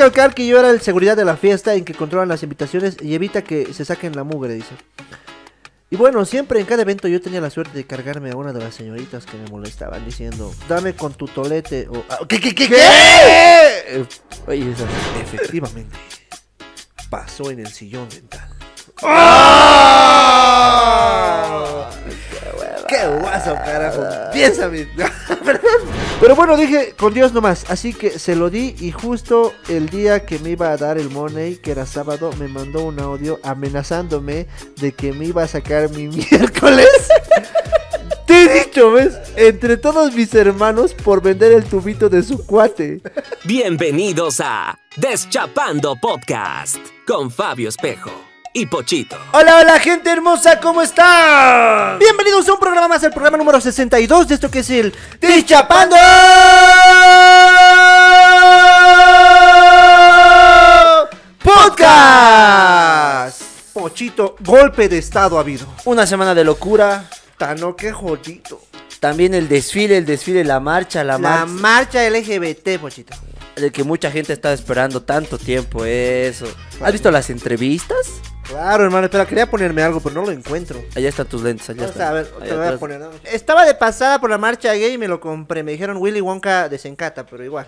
recalcar que yo era el seguridad de la fiesta en que controlan las invitaciones y evita que se saquen la mugre, dice. Y bueno, siempre en cada evento yo tenía la suerte de cargarme a una de las señoritas que me molestaban diciendo, dame con tu tolete o... Ah, ¿Qué, qué, qué, Oye, Efectivamente, pasó en el sillón dental. ¡Ah! guaso, carajo! Ah. ¡Piensa, Pero bueno, dije, con Dios nomás. Así que se lo di y justo el día que me iba a dar el money, que era sábado, me mandó un audio amenazándome de que me iba a sacar mi miércoles. Te he dicho, ¿ves? Entre todos mis hermanos por vender el tubito de su cuate. Bienvenidos a Deschapando Podcast con Fabio Espejo y Pochito. Hola, hola gente hermosa, ¿cómo están? Bienvenidos a un programa más, el programa número 62 de esto que es el Dichapando. Podcast. Pochito, golpe de estado ha habido. Una semana de locura. Tano que jodido También el desfile, el desfile, la marcha, la, la marcha. La marcha LGBT, Pochito. De que mucha gente estaba esperando tanto tiempo, eso. ¿Has visto las entrevistas? Claro, hermano, espera, quería ponerme algo, pero no lo encuentro. Allá están tus lentes, allá están. A ver, Estaba de pasada por la marcha gay y me lo compré. Me dijeron Willy Wonka desencata, pero igual.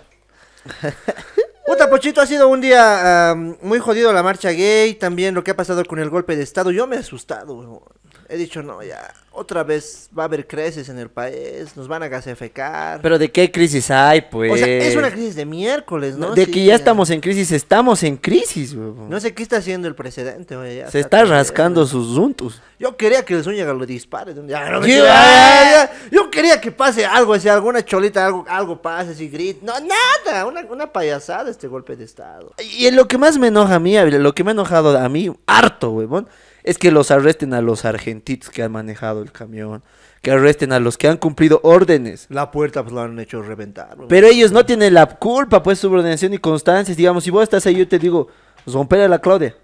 Puta, Pochito, ha sido un día ah, muy jodido la marcha gay, también lo que ha pasado con el golpe de estado. Yo me he asustado, He dicho, no, ya, otra vez va a haber crisis en el país, nos van a gasificar Pero ¿de qué crisis hay, pues? O sea, es una crisis de miércoles, ¿no? De que ya, estamos en crisis, estamos en crisis, weón No sé qué está haciendo el presidente, weón Se está, rascando sus juntos. Yo quería que el Zúñiga lo dispare. Yo quería que pase algo, así, alguna cholita, algo, algo pase, así, grit No, nada, una, una payasada este golpe de Estado. Y lo que más me enoja a mí, lo que me ha enojado a mí, harto, weón es que los arresten a los argentitos que han manejado el camión, que arresten a los que han cumplido órdenes. La puerta pues la han hecho reventar. Pero ellos no tienen la culpa, pues subordinación y constancia. Digamos, si vos estás ahí, yo te digo, pues, romper a la Claudia.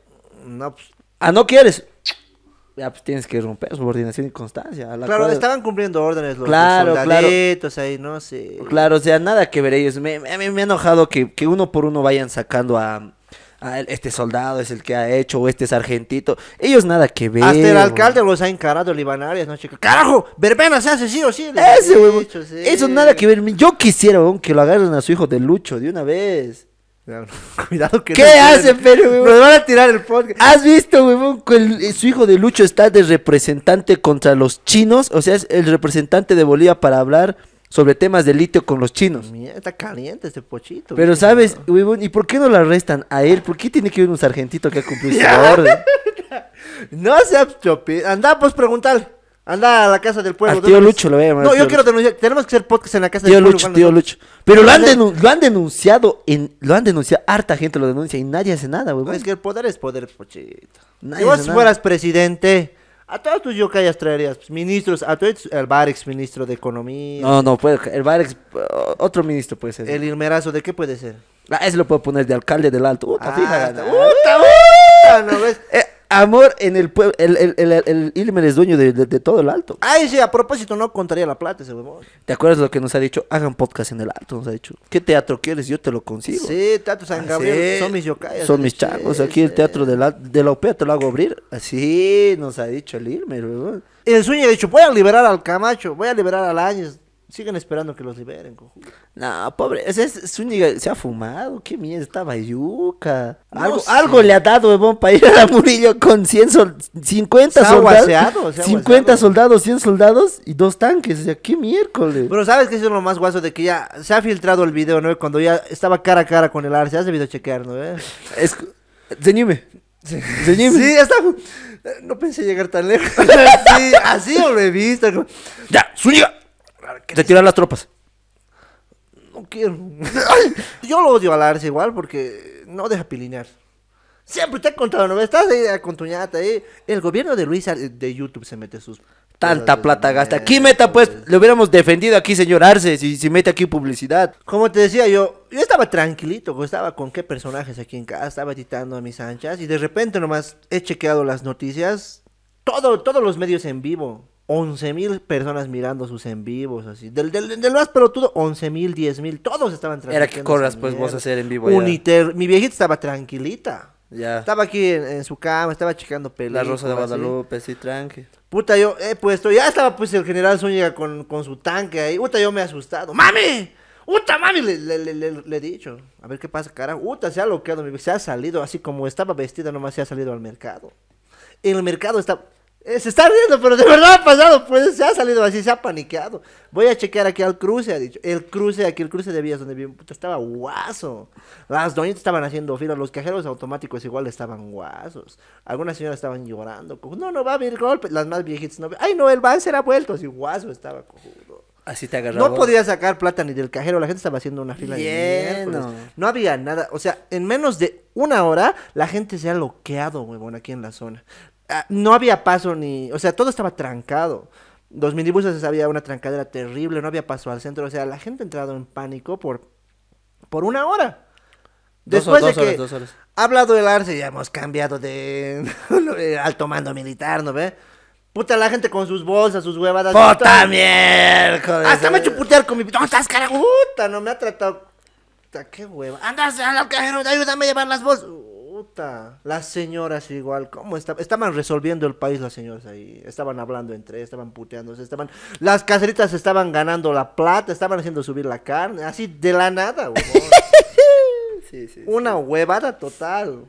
No, pues. Ah, no quieres. Ya, pues tienes que romper subordinación y constancia. A la claro, estaban cumpliendo órdenes los claro, ahí, no sé. Claro, o sea, nada que ver ellos. Me, me, me ha enojado que uno por uno vayan sacando a, Ah, este soldado es el que ha hecho, o este sargentito. Ellos nada que ver. Hasta el alcalde los ha encarado Libanarias, ¿no, chico? ¡Carajo! ¡Verbena se hace sí o sí! Ese, Sí. Eso nada que ver. Yo quisiera, weón, que lo agarren a su hijo de Lucho de una vez. Cuidado que ¿Qué hacen? hace, pero, van a tirar el podcast. ¿Has visto, weón, Que eh, su hijo de Lucho está de representante contra los chinos. O sea, es el representante de Bolivia para hablar sobre temas de litio con los chinos. Mierda, está caliente este pochito. Pero sabes, ¿y por qué no lo arrestan a él? ¿Por qué tiene que ir un sargentito que ha cumplido su orden? no seas chopi. Anda, pues preguntar. Anda a la casa del pueblo. tío Lucho lo voy No, yo quiero denunciar. Tenemos que hacer podcast en la casa tío del Lucho, pueblo. Tío Lucho, tío Lucho. Pero lo han, denunciado, lo han denunciado, harta gente lo denuncia y nadie hace nada, weón. es que el poder es poder, pochito. Nadie si vos fueras presidente a todos tus pues, yokayas traerías pues, ministros, a todos el Barex, ministro de Economía. No, no, puede, el Barex, uh, otro ministro puede ser. El Ilmerazo, ¿de qué puede ser? Ah, ese lo puedo poner de alcalde del Alto. Uta, ah, ¿no ves? Eh, Amor en el pueblo. El, el, Ilmer es dueño de, todo el alto. Ay, sí, a propósito, no contaría la plata ese huevón. ¿Te acuerdas lo que nos ha dicho? Hagan podcast en el alto, nos ha dicho. ¿Qué teatro quieres? Yo te lo consigo. Sí, Teatro San ah, Gabriel. Son mis yokayas. Son mis changos. Aquí el teatro de la, de OPEA te lo hago abrir. Así nos ha dicho el Ilmer, El sueño ha dicho: voy a liberar al Camacho, voy a liberar al Áñez. Siguen esperando que los liberen, cojudo. No, pobre, ese Zúñiga se ha fumado, qué mierda, estaba yuca. Algo, algo le ha dado, huevón, para ir a Murillo con 100 50 soldados. 50 soldados, 100 soldados y dos tanques, o sea, qué miércoles. Pero sabes que eso es lo más guaso de que ya se ha filtrado el video, ¿no? Cuando ya estaba cara a cara con el Arce, has debido chequear, ¿no? Eh. Es... Sí, ya está... Eh, no pensé llegar tan lejos. sí, así lo he visto. Ya, Zúñiga. Retirar las tropas. No quiero. Yo lo odio a la Arce igual porque no deja pilinear. Siempre te he contado, ¿no? Estás ahí con El gobierno de Luis de YouTube se mete sus... Tanta plata gasta. Aquí meta, pues, le hubiéramos defendido aquí, señor Arce, si, se mete aquí publicidad. Como te decía yo, yo estaba tranquilito, pues, estaba con qué personajes aquí en casa, estaba editando a mis anchas, y de repente nomás he chequeado las noticias, todo, todos los medios en vivo, 11 mil personas mirando sus en vivos, así. Del, del, del más pelotudo, 11 mil, 10 mil, todos estaban tranquilos. Era que corras, pues, vos a hacer en vivo. Uniter, mi viejita estaba tranquilita. Ya. Estaba aquí en, su cama, estaba checando películas. La Rosa de Guadalupe, sí, tranqui. Puta, yo he eh, puesto, ya estaba pues el general Zúñiga con, su tanque ahí. Puta, yo me he asustado. ¡Mami! ¡Uta, mami! Le, he dicho. A ver qué pasa, carajo. ¡Uta, se ha loqueado! Se ha salido, así como estaba vestida, nomás se ha salido al mercado. En El mercado está... Eh, se está riendo, pero de verdad ha pasado, pues se ha salido así, se ha paniqueado. Voy a chequear aquí al cruce, ha dicho. El cruce, aquí el cruce de vías donde vivo, puta, estaba guaso. Las doñitas estaban haciendo fila, los cajeros automáticos igual estaban guasos. Algunas señoras estaban llorando. No, no va a haber golpe. Las más viejitas no. Ay, no, el van será vuelto. Así guaso estaba cojudo. Así te agarró. No podía sacar plata ni del cajero, la gente estaba haciendo una fila lleno. No había nada, o sea, en menos de una hora la gente se ha loqueado, huevón, aquí en la zona. Ah, no había paso ni, o sea, todo estaba trancado. Dos minibuses había una trancadera terrible, no había paso al centro, o sea, la gente ha entrado en pánico por, por una hora. Después dos, dos de horas, dos horas. ha hablado el Arce, ya hemos cambiado de eh, alto mando militar, ¿no ve? Puta la gente con sus bolsas, sus huevadas. ¡Puta mierda! Hasta me he hecho putear con mi... ¿Dónde estás, carajo? Puta, no me ha tratado... Puta, qué hueva. Andas al cajero, ayúdame a llevar las bolsas. Puta, las señoras igual, ¿cómo estaban? Estaban resolviendo el país las señoras ahí. Estaban hablando entre, estaban puteándose, estaban... Las caseritas estaban ganando la plata, estaban haciendo subir la carne, así de la nada, sí, Una huevada total.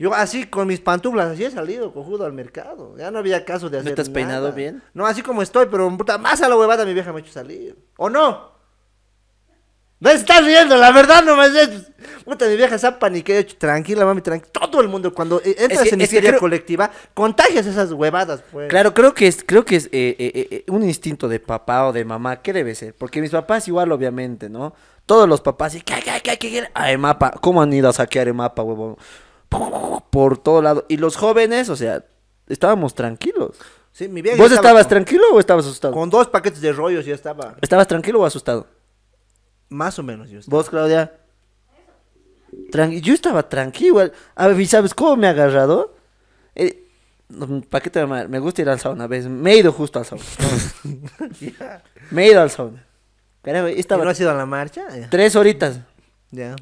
Yo así con mis pantuflas así he salido cojudo al mercado. Ya no había caso de hacer ¿No te has peinado bien? No, así como estoy, pero puta, más a la huevada mi vieja me ha hecho salir. ¿O no? Me estás riendo, la verdad no me Puta, mi vieja ha paniqueado tranquila, mami, tranquila. Todo el mundo, cuando eh, entras en historia colectiva, contagias esas huevadas, pues. Claro, creo que es, creo que es eh, eh, un instinto de papá o de mamá, ¿qué debe ser? Porque mis papás igual, obviamente, ¿no? Todos los papás, y que, que, que, a mapa, ¿cómo han ido a saquear EMapa, mapa, huevón? Por todo lado. Y los jóvenes, o sea, estábamos tranquilos. Sí, mi vieja ¿Vos estabas tranquilo o estabas asustado? Con dos paquetes de rollos ya estaba. ¿Estabas tranquilo o asustado? Más o menos yo estaba. ¿Vos, Claudia? yo estaba tranquilo. A ver, ¿sabes cómo me ha agarrado? Eh, ¿Para qué te va a Me gusta ir al sauna, ¿ves? Me he ido justo al sauna. Me he ido al sauna. Pero estaba... ¿No has ido a la marcha? Tres horitas. Ya.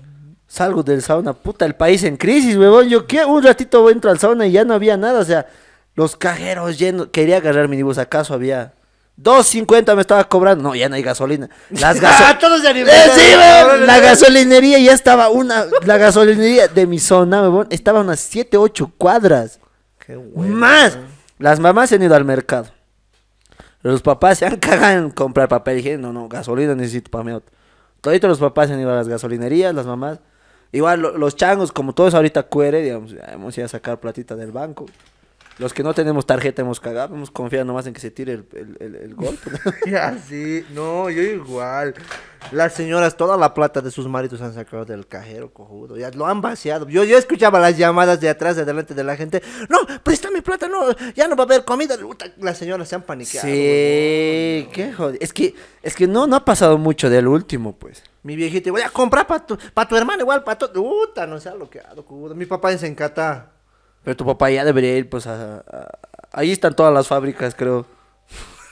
Salgo del sauna, puta, el país en crisis, huevón. Yo, ¿qué? Un ratito entro al sauna y ya no había nada, o sea... Los cajeros llenos. Quería agarrar mi dibujo. ¿Acaso había 2.50 me estaba cobrando. No, ya no hay gasolina. Las ah, eh, sí, La gasolinería ya estaba una. La gasolinería de mi zona, weón, estaba unas 7, 8 cuadras. Qué Más. Las mamás se han ido al mercado. Los papás se han cagado en comprar papel higiénico. No, no, gasolina necesito para mí. Todito los papás se han ido a las gasolinerías, las mamás. Igual los changos, como todos ahorita cuere, digamos, hemos ido a sacar platita del banco. Los que no tenemos tarjeta hemos cagado, hemos confiado nomás en que se tire el, el, golpe. ya, sí, no, yo igual. Las señoras, toda la plata de sus maridos han sacado del cajero, cojudo. Ya lo han vaciado. Yo, yo escuchaba las llamadas de atrás, de adelante de la gente. No, presta mi plata, no, ya no va a haber comida. Las señoras se han paniqueado. Sí, qué jodido. Es que, es que no, no ha pasado mucho del último, pues. Mi viejito, voy a comprar para tu, hermano, igual para todo Uta, no se ha bloqueado, cojudo. Mi papá es en pero tu papá ya debería ir, pues, a, ahí están todas las fábricas, creo.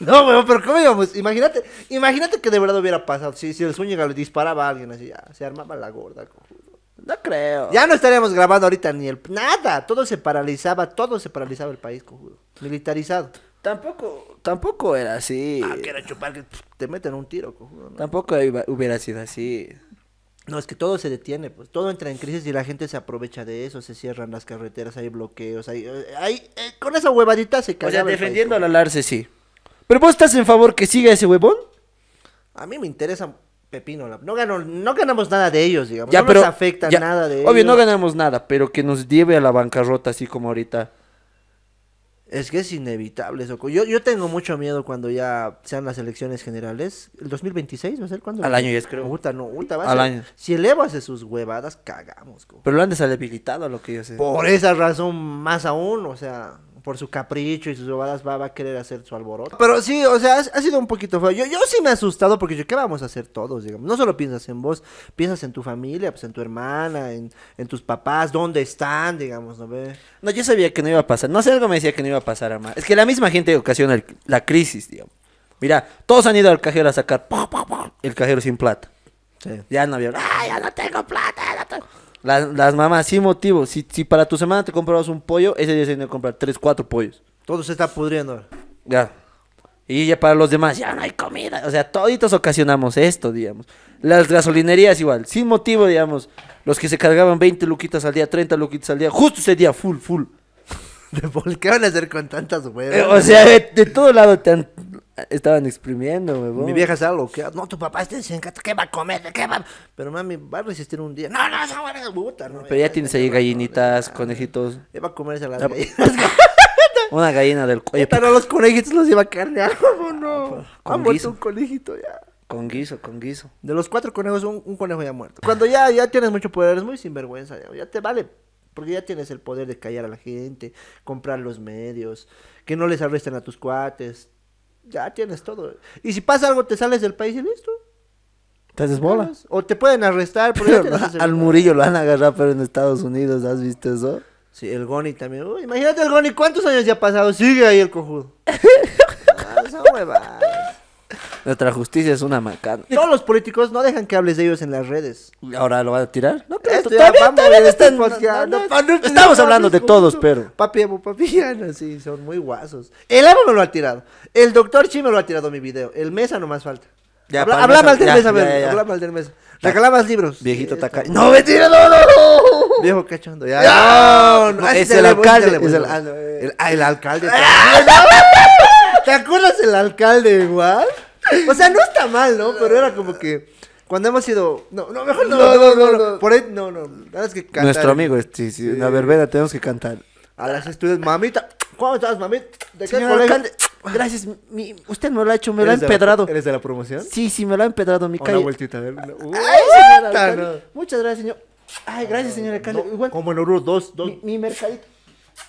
No, weón, pero ¿cómo íbamos? Imagínate, imagínate que de verdad hubiera pasado. Si, si el Zúñiga le disparaba a alguien así, ya, se armaba la gorda. cojudo. No creo. Ya no estaríamos grabando ahorita ni el... Nada, todo se paralizaba, todo se paralizaba el país, cojudo. Militarizado. Tampoco, tampoco era así. Ah, que era chupar, que te meten un tiro, cojudo. Tampoco hubiera sido así. No, es que todo se detiene, pues todo entra en crisis y la gente se aprovecha de eso, se cierran las carreteras, hay bloqueos, hay... Eh, eh, con esa huevadita se cae. O sea, defendiendo a la Larce, sí. Pero vos estás en favor que siga ese huevón? A mí me interesa pepino. No, no ganamos nada de ellos, digamos. no pero, nos afecta nada de ellos. Obvio, no ganamos nada, pero que nos lleve a la bancarrota así como ahorita. Es que es inevitable, eso Yo, yo tengo mucho miedo cuando ya sean las elecciones generales. ¿El 2026 va a ser cuándo Al año, ya creo. Uta, no, Uta, va a Al ser. año. Si el Evo hace sus huevadas, cagamos, Pero lo han deshabilitado, lo que yo sé. Por esa razón, más aún, o sea por su capricho y sus bobadas va, a querer hacer su alboroto. Pero sí, o sea, ha, sido un poquito Yo, sí me he asustado porque yo, ¿qué vamos a hacer todos? Digamos? No solo piensas en vos, piensas en tu familia, pues en tu hermana, en, tus papás, dónde están, digamos, ¿no ve? No, yo sabía que no iba a pasar. No sé algo me decía que no iba a pasar, hermano. Es que la misma gente ocasiona la crisis, digamos. Mira, todos han ido al cajero a sacar el cajero sin plata. Ya no había, ¡ah, ya no tengo plata! Ya no tengo... Las, mamás, sin motivo. Si, si para tu semana te comprabas un pollo, ese día se tiene que comprar tres cuatro pollos. Todo se está pudriendo. Ya. Y ya para los demás, ya no hay comida. O sea, toditos ocasionamos esto, digamos. Las gasolinerías igual, sin motivo, digamos. Los que se cargaban 20 luquitas al día, 30 luquitas al día, justo ese día, full, full. qué van a hacer con tantas huevas? Eh, o sea, de, de todo lado te han Estaban exprimiendo, Mi vieja está que No, tu papá está encanta ¿qué va a comer? ¿Qué va? Pero mami, va a resistir un día. No, no, esa a puta. No, Pero ya, tienes ahí gallinitas, conejitos. va a comerse a las ah, pues, gallinas. Una gallina del cuello. Pero pues, los conejitos los iba a carnear, no? Ah, pues, con un conejito ya. Con guiso, con guiso. De los cuatro conejos, un, conejo ya muerto. Cuando ya, ya tienes mucho poder, es muy sinvergüenza. Ya, ya te vale porque ya tienes el poder de callar a la gente, comprar los medios, que no les arresten a tus cuates, ya tienes todo. Y si pasa algo, te sales del país y listo. Te haces O te pueden arrestar. Pero al Murillo lo van a agarrar pero en Estados Unidos, ¿has visto eso? Sí, el Goni también. imagínate el Goni, ¿cuántos años ya ha pasado? Sigue ahí el cojudo. Ah, nuestra justicia es una macana. Todos los políticos no dejan que hables de ellos en las redes. ¿Ahora lo van a tirar? No, pero todavía, vamos, están, no, Estamos hablando de todos, pero. Papi, papi, sí, son muy guasos. El Amo me lo ha tirado. El doctor Chi me lo ha tirado mi video. El Mesa no más falta. Ya, habla, habla mal del Mesa, Habla mal del Mesa. te libros. Viejito sí, tacaño. No, me no, no, no. Viejo cachondo. Ya. No, no, es, el alcalde. Es el, el alcalde. ¿Te acuerdas el alcalde igual? O sea, no está mal, ¿no? Pero era como que cuando hemos ido. No, no, mejor no. No, no, no. no, Por ahí, no, no. Tenemos que cantar. Nuestro amigo, este, sí, sí. La verbena, tenemos que cantar. A las estudias, mamita. ¿Cómo estás, mamita? Señor alcalde, gracias. Mi, usted me lo ha hecho, me lo ha empedrado. ¿Eres de la promoción? Sí, sí, me lo ha empedrado mi calle. Una vueltita. De... Uh, Ay, Muchas gracias, señor. Ay, gracias, señor alcalde. Igual, como en urus dos, dos. mi mercadito.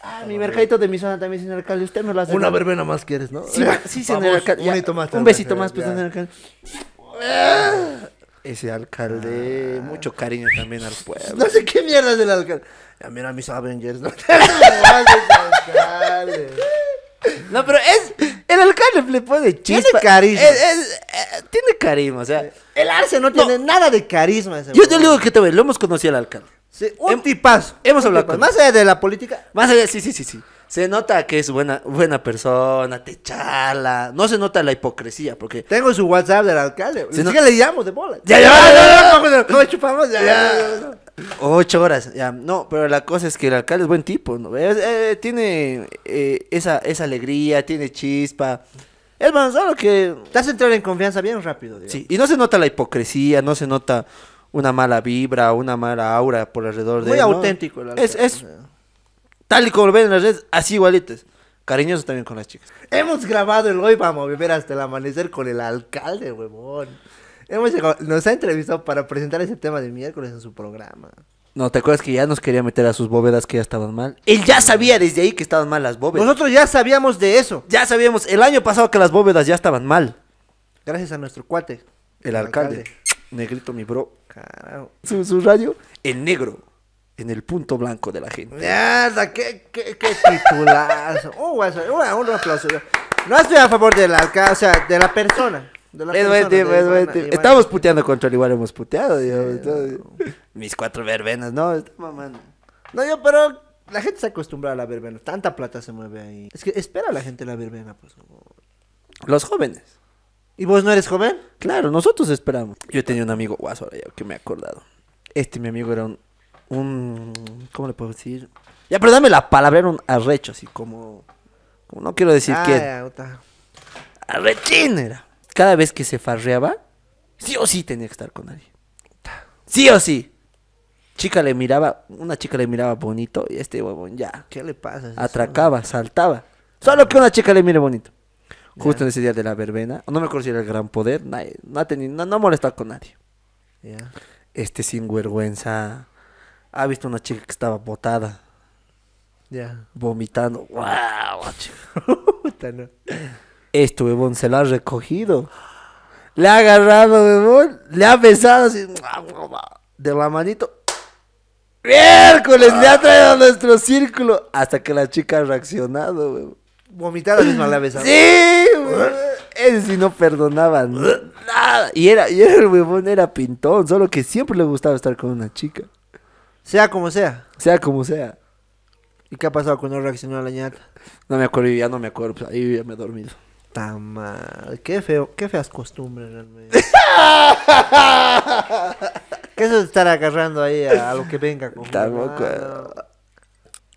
Ah, ah, mi mercadito de mi zona también, señor alcalde. Usted me lo hace. Una verbena más quieres, ¿no? Sí, sí señor alcalde. Un, besito más, pues, señor alcalde. Ese alcalde, ah. mucho cariño también al pueblo. No sé qué mierda es el alcalde. Ya mira mis Avengers, ¿no? no, pero es. El alcalde le puede chispa. Tiene carisma. Eh, tiene carisma, o sea. El Arce no, tiene nada de carisma. yo te digo que te lo hemos conocido al alcalde. Sí, un Hemos hablado con Más allá de la política. Más allá, sí, sí, sí, sí. Se nota que es buena, buena persona, te charla. No se nota la hipocresía, porque. Tengo su WhatsApp del alcalde. Si no... le llamo de bola. Ya, ya, ya, no, chupamos, ya, Ocho horas, ya. No, pero la cosa es que el alcalde es buen tipo, ¿no? Eh, tiene eh, esa, alegría, tiene chispa. Es más, solo que. Te hace entrar en confianza bien rápido, Sí, y no se nota la hipocresía, no se nota una mala vibra, una mala aura por alrededor de Muy auténtico. El es, tal y como lo ven en las redes, así igualitos. cariñosos también con las chicas. Hemos grabado el hoy vamos a beber hasta el amanecer con el alcalde, huevón. Hemos nos ha entrevistado para presentar ese tema de miércoles en su programa. No, ¿te acuerdas que ya nos quería meter a sus bóvedas que ya estaban mal? Él ya sabía desde ahí que estaban mal las bóvedas. Nosotros ya sabíamos de eso. Ya sabíamos el año pasado que las bóvedas ya estaban mal. Gracias a nuestro cuate. El, alcalde. Negrito, mi bro. Carajo. Su, su rayo en negro en el punto blanco de la gente. qué, titulazo. Oh, un aplauso. No estoy a favor de la, o sea, de la persona. De la Estamos puteando contra el igual hemos puteado. Mis cuatro verbenas, no, mamando. No, yo, pero la gente se acostumbra a la verbena. Tanta plata se mueve ahí. Es que espera la gente la verbena, pues. Los jóvenes. ¿Y vos no eres joven? Claro, nosotros esperamos. Yo tenía un amigo guaso, ahora ya que me he acordado. Este mi amigo era un, un... ¿Cómo le puedo decir? Ya, pero dame la palabra, era un arrecho, así como... no quiero decir que... Ah, arrechín era. Cada vez que se farreaba, sí o sí tenía que estar con alguien. Sí o sí. Chica le miraba, una chica le miraba bonito y este huevón ya. ¿Qué le pasa? Atracaba, saltaba. Solo que una chica le mire bonito. Justo en ese día de la verbena. No me acuerdo si era el gran poder. No, ha, molestado con nadie. Este Este sinvergüenza ha visto una chica que estaba botada. Ya. Vomitando. ¡Wow! este se lo ha recogido. Le ha agarrado, huevón. Le ha besado así. De la manito. Miércoles, le ha traído a nuestro círculo. Hasta que la chica ha reaccionado, weón vomitar a la misma ¡Sí! Ese sí no perdonaban nada. Y era, el huevón, era pintón, solo que siempre le gustaba estar con una chica. Sea como sea. Sea como sea. ¿Y qué ha pasado cuando reaccionó a la ñata? No me acuerdo, ya no me acuerdo, pues ahí ya me he dormido. Tan qué feo, qué feas costumbres realmente. ¿Qué es eso de estar agarrando ahí a, lo que venga? Con Tampoco.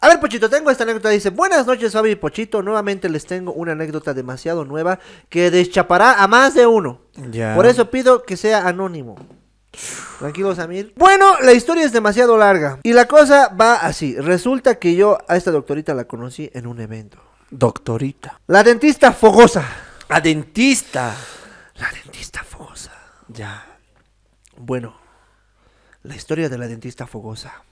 A ver, Pochito, tengo esta anécdota. Dice, buenas noches, Fabi Pochito. Nuevamente les tengo una anécdota demasiado nueva que deschapará a más de uno. Ya. Por eso pido que sea anónimo. tranquilo Samir. Bueno, la historia es demasiado larga. Y la cosa va así. Resulta que yo a esta doctorita la conocí en un evento. Doctorita. La dentista fogosa. La dentista. La dentista fogosa. Ya. Bueno, la historia de la dentista fogosa.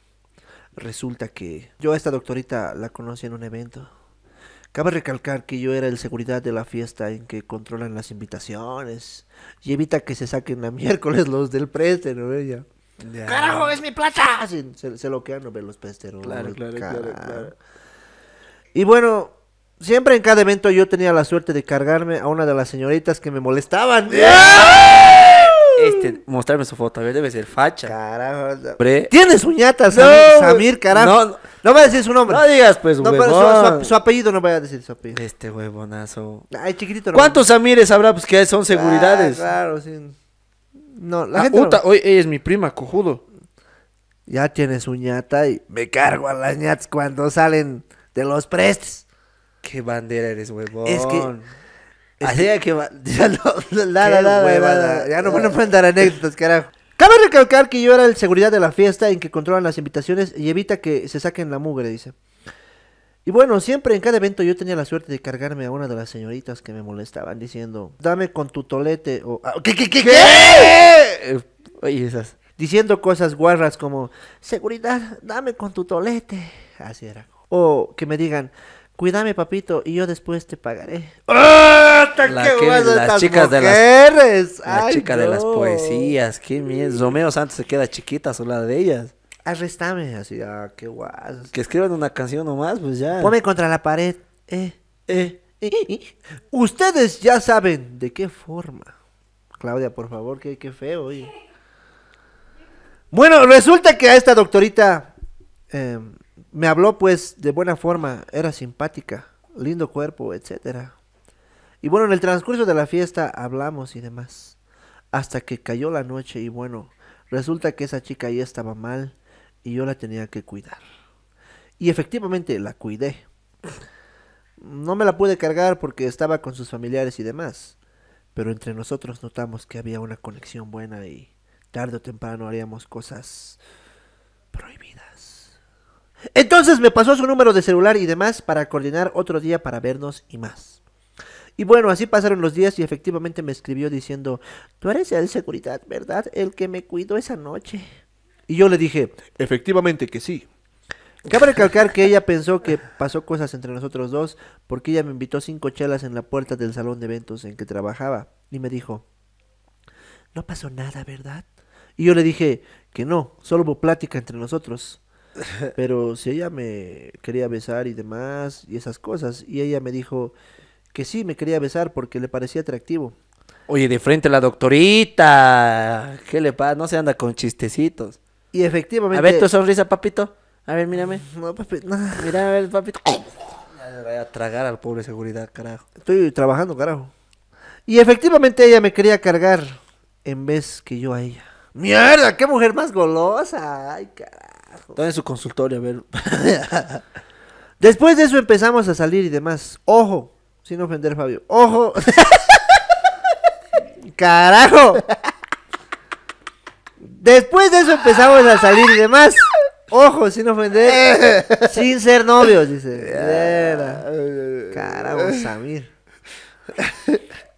Resulta que yo a esta doctorita la conocí en un evento. Cabe recalcar que yo era el seguridad de la fiesta en que controlan las invitaciones y evita que se saquen a miércoles los del preste, ¿no? Ella. ¡Carajo, es mi plata! se, lo quedan los pesteros. Claro, claro, claro, Y bueno, siempre en cada evento yo tenía la suerte de cargarme a una de las señoritas que me molestaban este, mostrarme su foto. A ver, debe ser facha. Carajo. Tienes Tiene uñatas, Samir, carajo. No, no a decir su nombre. No digas, pues, no, su, apellido no voy a decir su apellido. Este huevonazo. Ay, chiquitito. ¿Cuántos Samires habrá? Pues que son ah, seguridades. claro, sí. No, la ah, gente. hoy ella es mi prima, cojudo. Ya tienes uñata y me cargo a las ñatas cuando salen de los prestes. Qué bandera eres, huevón. Es que Así este que va. Ya no, nada, nada, Ya no van a ah. anécdotas, carajo. Cabe recalcar que yo era el seguridad de la fiesta en que controlan las invitaciones y evita que se saquen la mugre, dice. Y bueno, siempre en cada evento yo tenía la suerte de cargarme a una de las señoritas que me molestaban diciendo, dame con tu tolete o... Ah, ¿Qué, qué, qué, qué? Oye, esas. Diciendo cosas guarras como, seguridad, dame con tu tolete. Así era. O que me digan, Cuídame, papito, y yo después te pagaré. ¡Oh, la qué que, las estas chicas de las La chica de las poesías, qué miedo. Romeo Santos se queda chiquita sola de ellas. Arrestame, así, ah, qué guas. Que escriban una canción nomás, pues ya. Ponme contra la pared. Eh. Eh. eh, eh, eh, Ustedes ya saben de qué forma. Claudia, por favor, qué, qué feo, oye. Bueno, resulta que a esta doctorita. Em, me habló pues de buena forma, era simpática, lindo cuerpo, etcétera. Y bueno, en el transcurso de la fiesta hablamos y demás. Hasta que cayó la noche y bueno, resulta que esa chica ya estaba mal y yo la tenía que cuidar. Y efectivamente la cuidé. No me la pude cargar porque estaba con sus familiares y demás. Pero entre nosotros notamos que había una conexión buena y tarde o temprano haríamos cosas prohibidas. Entonces me pasó su número de celular y demás para coordinar otro día para vernos y más. Y bueno, así pasaron los días y efectivamente me escribió diciendo, tú eres el seguridad, ¿verdad? El que me cuidó esa noche. Y yo le dije, efectivamente que sí. Cabe recalcar que ella pensó que pasó cosas entre nosotros dos porque ella me invitó cinco chelas en la puerta del salón de eventos en que trabajaba y me dijo, no pasó nada, ¿verdad? Y yo le dije que no, solo hubo plática entre nosotros. Pero si ella me quería besar y demás, y esas cosas, y ella me dijo que sí, me quería besar porque le parecía atractivo. Oye, de frente a la doctorita, ¿qué le pasa? No se anda con chistecitos. Y efectivamente... A ver tu sonrisa, papito. A ver, mírame. No, papito. Mira, a ver, papito. Voy a tragar al pobre seguridad, carajo. Estoy trabajando, carajo. Y efectivamente ella me quería cargar en vez que yo a ella. Mierda, qué mujer más golosa. Ay, carajo. Todo en su consultorio, a ver. Después de eso empezamos a salir y demás. Ojo, sin ofender, Fabio. Ojo. Carajo. Después de eso empezamos a salir y demás. Ojo, sin ofender. sin ser novios, dice. Carajo, Samir.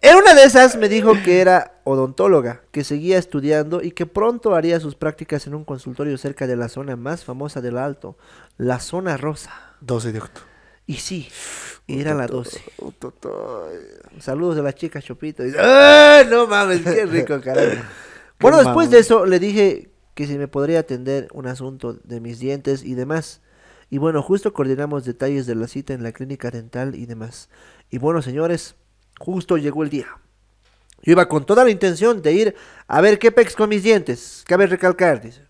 En una de esas me dijo que era odontóloga, que seguía estudiando y que pronto haría sus prácticas en un consultorio cerca de la zona más famosa del Alto, la Zona Rosa. 12 de octubre. Y sí, era la 12. Saludos de la chica Chopito. Ah, no mames! ¡Qué rico, carajo! Bueno, después de eso le dije que si me podría atender un asunto de mis dientes y demás. Y bueno, justo coordinamos detalles de la cita en la clínica dental y demás. Y bueno, señores, justo llegó el día. Yo iba con toda la intención de ir a ver qué pex con mis dientes, cabe recalcar, dice.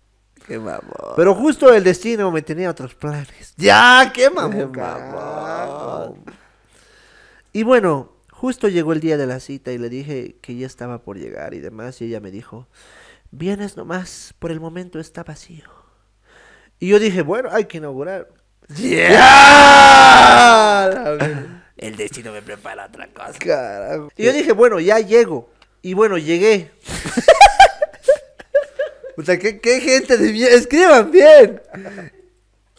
Qué mamón. Pero justo el destino me tenía otros planes. Ya, qué mamón. Qué mamón. Y bueno, justo llegó el día de la cita y le dije que ya estaba por llegar y demás, y ella me dijo, vienes nomás, por el momento está vacío. Y yo dije, bueno, hay que inaugurar. ¡Ya! el destino me prepara otra cosa. Carajo. Y yo dije, bueno, ya llego. Y bueno, llegué. o sea, ¿qué, gente de bien. Escriban bien.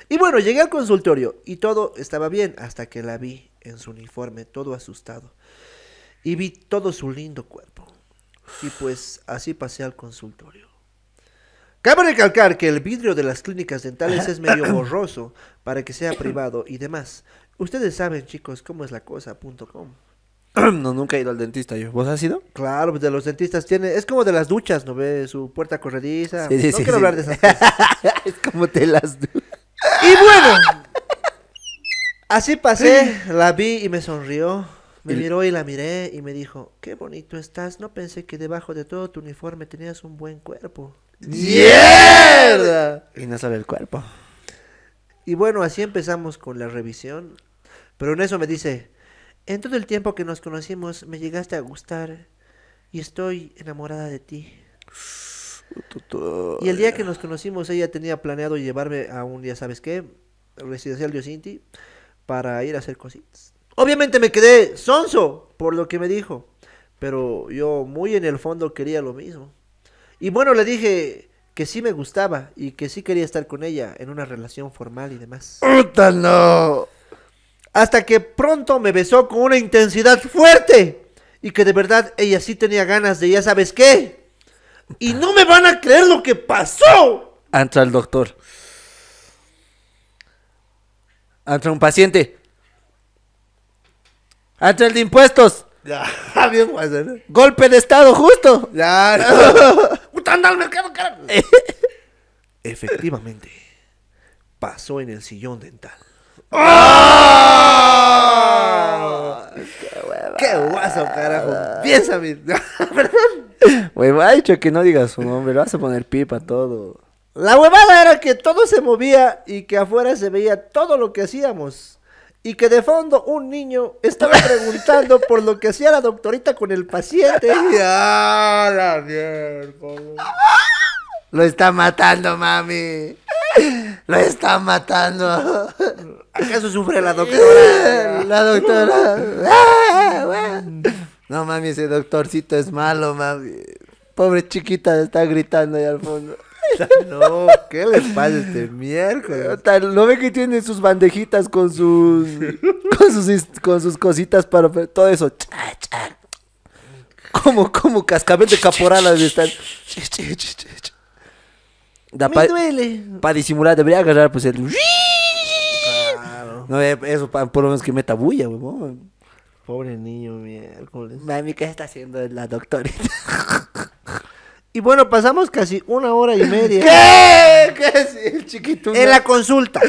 Y bueno, llegué al consultorio y todo estaba bien hasta que la vi en su uniforme, todo asustado. Y vi todo su lindo cuerpo. Y pues así pasé al consultorio. Cabe recalcar que el vidrio de las clínicas dentales es medio borroso para que sea privado y demás. Ustedes saben, chicos, cómo es la cosa.com. No, nunca he ido al dentista yo. ¿Vos has ido? Claro, pues de los dentistas tiene... Es como de las duchas, ¿no Ve Su puerta corrediza. Sí, sí, no quiero hablar de esas es como de las duchas. Y bueno, así pasé, la vi y me sonrió. Me miró y la miré y me dijo, qué bonito estás. No pensé que debajo de todo tu uniforme tenías un buen cuerpo. ¡Mierda! Y no solo el cuerpo. Y bueno, así empezamos con la revisión. Pero en eso me dice, en todo el tiempo que nos conocimos me llegaste a gustar y estoy enamorada de ti. Y el día que nos conocimos ella tenía planeado llevarme a un, día, sabes qué, residencial de Osinti para ir a hacer cositas. Obviamente me quedé sonso por lo que me dijo, pero yo muy en el fondo quería lo mismo. Y bueno, le dije que sí me gustaba y que sí quería estar con ella en una relación formal y demás. ¡Puta no! hasta que pronto me besó con una intensidad fuerte y que de verdad ella sí tenía ganas de ya sabes qué. Y no me van a creer lo que pasó. Entra el doctor. Entra un paciente. Entra el de impuestos. Ya, ah, bien pues, ¿eh? Golpe de estado justo. Ya. al Efectivamente, pasó en el sillón dental. ¡Oh! ¡Qué guaso, carajo! Piensa, mi... Perdón. ha dicho que no digas su nombre, vas a poner pipa todo. La huevada era que todo se movía y que afuera se veía todo lo que hacíamos. Y que de fondo un niño estaba preguntando por lo que hacía la doctorita con el paciente. ¡Ah, la mierda! Lo está matando, mami. Lo está matando. ¿Acaso sufre la doctora? La doctora. No, mami, ese doctorcito es malo, mami. Pobre chiquita está gritando ahí al fondo. No, ¿qué le pasa este miércoles? No ve que tiene sus bandejitas con sus, con sus, con sus cositas para todo eso. Como, como cascabel de caporal Da Me duele. Para disimular, debería agarrar pues el... Claro. No, eh, eso por lo menos que meta bulla, huevón. Pobre niño, miércoles. Mami, ¿qué está haciendo la doctorita? y bueno, pasamos casi una hora y media. ¿Qué? ¿Qué es el chiquito? En la consulta.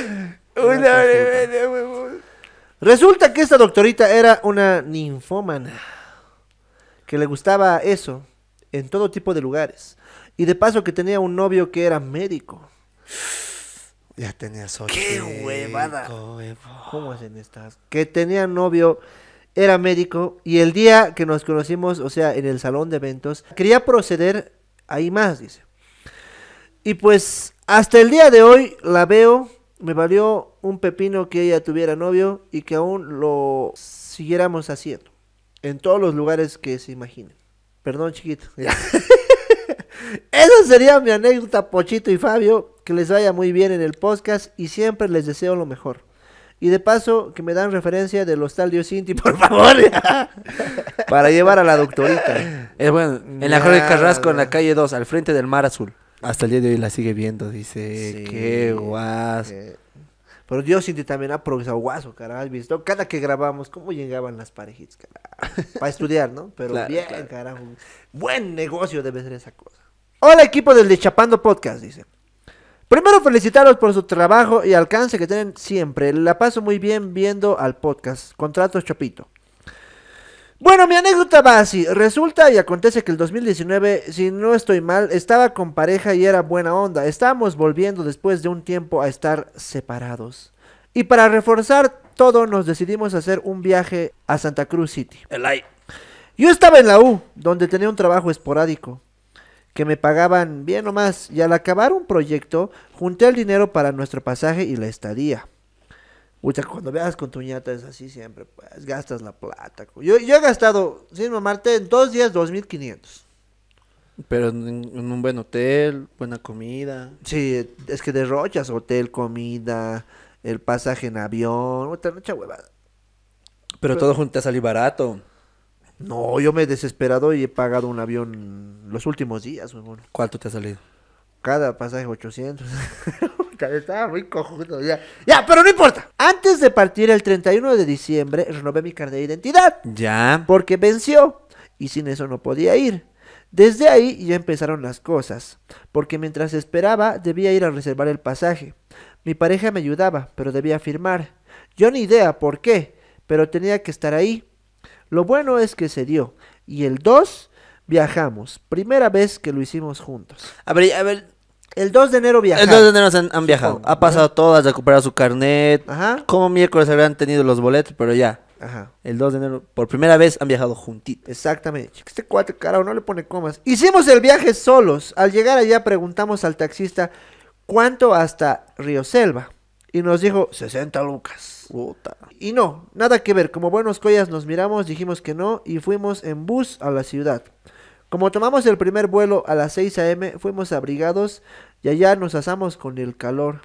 una hora y media, huevón. Resulta que esta doctorita era una ninfómana que le gustaba eso en todo tipo de lugares. Y de paso que tenía un novio que era médico. Ya tenía sol ¡Qué huevada! ¿Cómo hacen estas? Que tenía novio, era médico, y el día que nos conocimos, o sea, en el salón de eventos, quería proceder ahí más, dice. Y pues, hasta el día de hoy la veo, me valió un pepino que ella tuviera novio y que aún lo siguiéramos haciendo. En todos los lugares que se imaginen. Perdón, chiquito. Esa sería mi anécdota, Pochito y Fabio. Que les vaya muy bien en el podcast y siempre les deseo lo mejor. Y de paso, que me dan referencia del hostal Diosinti, por favor. Para llevar a la doctorita. Es bueno, en la Jorge Carrasco, en la calle 2, al frente del Mar Azul. Hasta el día de hoy la sigue viendo, dice. qué guas. Eh, pero Diosinti también ha progresado guaso, carajo. visto? Cada que grabamos, cómo llegaban las parejitas, carajo. Para estudiar, ¿no? Pero bien, carajo. Buen negocio debe ser esa cosa. Hola equipo del Deschapando Podcast, dice. Primero felicitaros por su trabajo y alcance que tienen siempre. La paso muy bien viendo al podcast. Contrato Chopito Bueno, mi anécdota va así. Resulta y acontece que el 2019, si no estoy mal, estaba con pareja y era buena onda. Estábamos volviendo después de un tiempo a estar separados. Y para reforzar todo, nos decidimos hacer un viaje a Santa Cruz City. El Yo estaba en la U, donde tenía un trabajo esporádico que me pagaban bien más. y al acabar un proyecto junté el dinero para nuestro pasaje y la estadía. Uy, cuando veas con tu ñata es así siempre, pues gastas la plata. Yo, he gastado, sin mamarte, en dos días 2.500. Pero en, un buen hotel, buena comida. Sí, es que derrochas hotel, comida, el pasaje en avión, otra noche huevada. Pero, todo junto a salir barato. No, yo me he desesperado y he pagado un avión los últimos días, huevón ¿Cuánto te ha salido? Cada pasaje 800. Estaba muy cojudo ya. Ya, pero no importa. Antes de partir el 31 de diciembre, renové mi carnet de identidad. Ya. Porque venció. Y sin eso no podía ir. Desde ahí ya empezaron las cosas. Porque mientras esperaba, debía ir a reservar el pasaje. Mi pareja me ayudaba, pero debía firmar. Yo ni idea por qué, pero tenía que estar ahí. Lo bueno es que se dio. Y el 2 viajamos. Primera vez que lo hicimos juntos. A ver, a ver. El 2 de enero viajaron. El 2 de enero han, viajado. Ha pasado todas, recuperado su carnet. Ajá. Como miércoles habrán tenido los boletos, pero ya. Ajá. El 2 de enero, por primera vez han viajado juntitos. Exactamente. Este cuate carajo no le pone comas. Hicimos el viaje solos. Al llegar allá preguntamos al taxista cuánto hasta Río Selva. Y nos dijo 60 lucas. Y no, nada que ver. Como buenos collas nos miramos, dijimos que no y fuimos en bus a la ciudad. Como tomamos el primer vuelo a las 6 a.m., fuimos abrigados y allá nos asamos con el calor.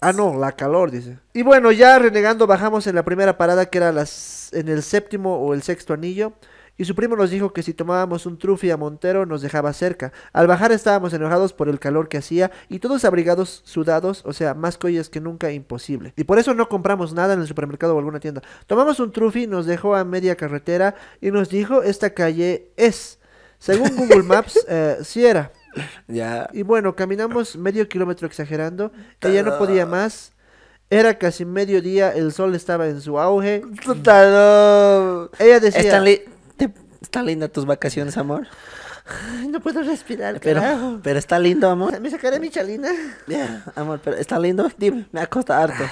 Ah, no, la calor, dice. Y bueno, ya renegando bajamos en la primera parada que era las, en el séptimo o el sexto anillo y su primo nos dijo que si tomábamos un trufi a Montero nos dejaba cerca. Al bajar estábamos enojados por el calor que hacía y todos abrigados, sudados, o sea, más collas que nunca imposible. Y por eso no compramos nada en el supermercado o alguna tienda. Tomamos un trufi, nos dejó a media carretera y nos dijo esta calle es. Según Google Maps, eh, sí era. Ya. Y bueno, caminamos medio kilómetro exagerando. Ella no podía más. Era casi mediodía, el sol estaba en su auge. Ella decía... ¿Está lindas tus vacaciones, amor? no puedo respirar, pero, Pero está lindo, amor. Me sacaré mi chalina. Ya, amor, pero está lindo. Dime, me costado harto.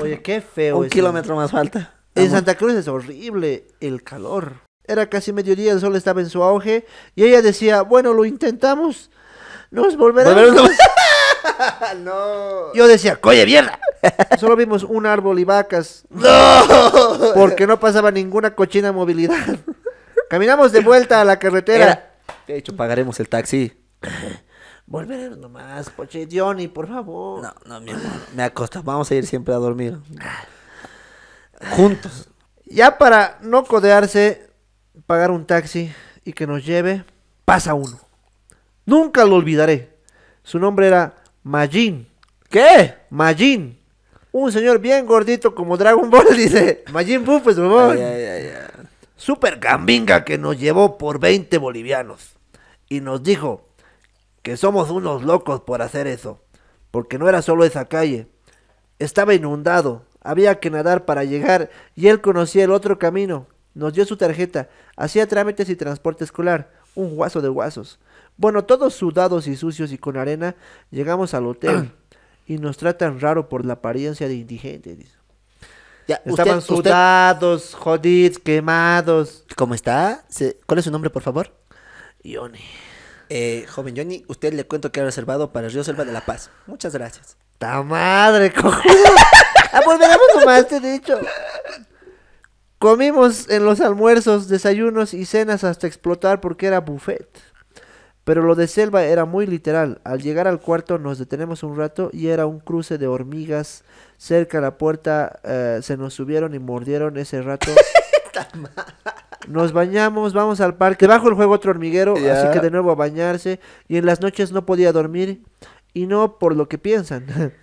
Oye, qué feo. Un kilómetro más falta. En Santa Cruz es horrible el calor. Era casi mediodía, el sol estaba en su auge. Y ella decía, bueno, lo intentamos. Nos volveremos. ¿Volveremos? no. Yo decía, coye mierda. Solo vimos un árbol y vacas. No. Porque no pasaba ninguna cochina movilidad. Caminamos de vuelta a la carretera. De hecho, pagaremos el taxi. Volver nomás, coche Johnny, por favor. No, no, mi amor. Me acosta. Vamos a ir siempre a dormir. Ah. Juntos. Ya para no codearse, pagar un taxi y que nos lleve, pasa uno. Nunca lo olvidaré. Su nombre era Majin. ¿Qué? Majin. Un señor bien gordito como Dragon Ball, dice. Majin Buu, pues, ay. Super Gambinga que nos llevó por 20 bolivianos. Y nos dijo que somos unos locos por hacer eso. Porque no era solo esa calle. Estaba inundado. Había que nadar para llegar y él conocía el otro camino. Nos dio su tarjeta. Hacía trámites y transporte escolar. Un guaso de guasos. Bueno, todos sudados y sucios y con arena, llegamos al hotel ah. y nos tratan raro por la apariencia de indigente. Ya, Estaban sudados, jodidos, quemados. ¿Cómo está? ¿Cuál es su nombre, por favor? Johnny. Eh, joven Johnny, usted le cuento que ha reservado para el Río Selva de La Paz. Muchas gracias. ¡Ta madre, cojudo! ¡Ah, lo pues más te he dicho! Comimos en los almuerzos, desayunos y cenas hasta explotar porque era buffet. Pero lo de selva era muy literal. Al llegar al cuarto nos detenemos un rato y era un cruce de hormigas cerca a la puerta. Eh, se nos subieron y mordieron ese rato. Nos bañamos, vamos al parque. Bajo el juego otro hormiguero, así que de nuevo a bañarse. Y en las noches no podía dormir. Y no por lo que piensan.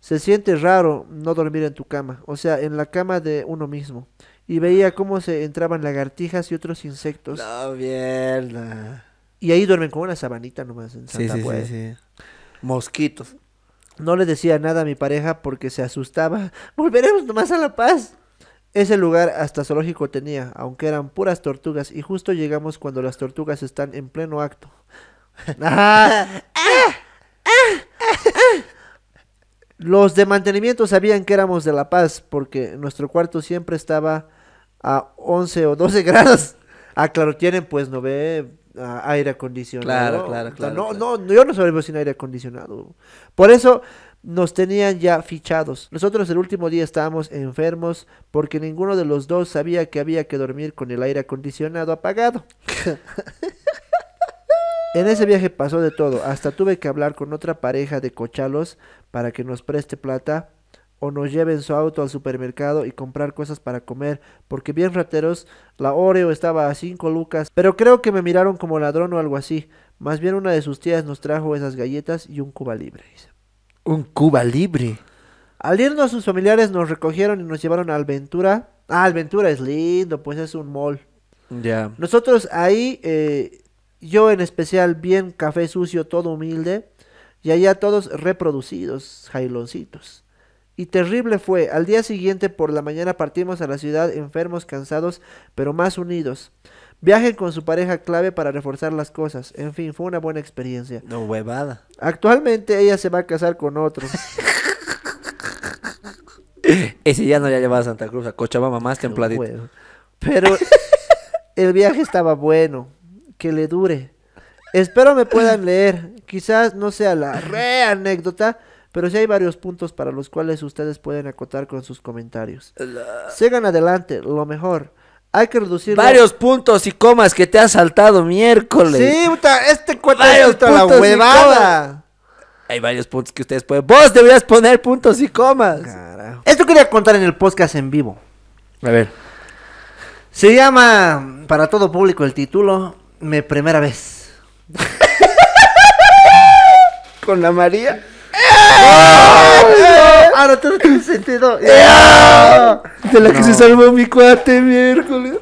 se siente raro no dormir en tu cama, o sea, en la cama de uno mismo. Y veía cómo se entraban lagartijas y otros insectos. No, mierda. Y ahí duermen con una sabanita nomás en Santa sí, sí, sí, Mosquitos. No le decía nada a mi pareja porque se asustaba. Volveremos nomás a La Paz. Ese lugar hasta zoológico tenía, aunque eran puras tortugas, y justo llegamos cuando las tortugas están en pleno acto. Los de mantenimiento sabían que éramos de La Paz, porque nuestro cuarto siempre estaba a 11 o 12 grados. Ah, claro, tienen pues, no ve, aire acondicionado. Claro, claro, claro. no, no, yo no sobrevivo sin aire acondicionado. Por eso nos tenían ya fichados. Nosotros el último día estábamos enfermos porque ninguno de los dos sabía que había que dormir con el aire acondicionado apagado. en ese viaje pasó de todo, hasta tuve que hablar con otra pareja de cochalos para que nos preste plata o nos lleven su auto al supermercado y comprar cosas para comer, porque bien rateros, la Oreo estaba a 5 lucas, pero creo que me miraron como ladrón o algo así. Más bien una de sus tías nos trajo esas galletas y un Cuba Libre. ¿Un Cuba Libre? Al irnos sus familiares nos recogieron y nos llevaron a Alventura. Ah, Alventura es lindo, pues es un mall. Ya. Nosotros ahí, eh, yo en especial, bien café sucio, todo humilde. Y allá todos reproducidos, jailoncitos. Y terrible fue. Al día siguiente por la mañana partimos a la ciudad enfermos, cansados, pero más unidos. Viajen con su pareja clave para reforzar las cosas. En fin, fue una buena experiencia. No huevada. Actualmente ella se va a casar con otro. Ese ya no ya llevaba a Santa Cruz, a Cochabamba más templadito. Pero el viaje estaba bueno. Que le dure. Espero me puedan leer. Quizás no sea la re anécdota, pero sí hay varios puntos para los cuales ustedes pueden acotar con sus comentarios. Sigan adelante, lo mejor. Hay que reducir. Varios puntos y comas que te ha saltado miércoles. Sí, puta, este es la huevada. Hay varios puntos que ustedes pueden. Vos deberías poner puntos y comas. Esto quería contar en el podcast en vivo. A ver. Se llama, para todo público, el título, Mi primera vez. ¿Con la María? Ah, ahora todo tiene sentido. De la que se salvó mi cuate miércoles.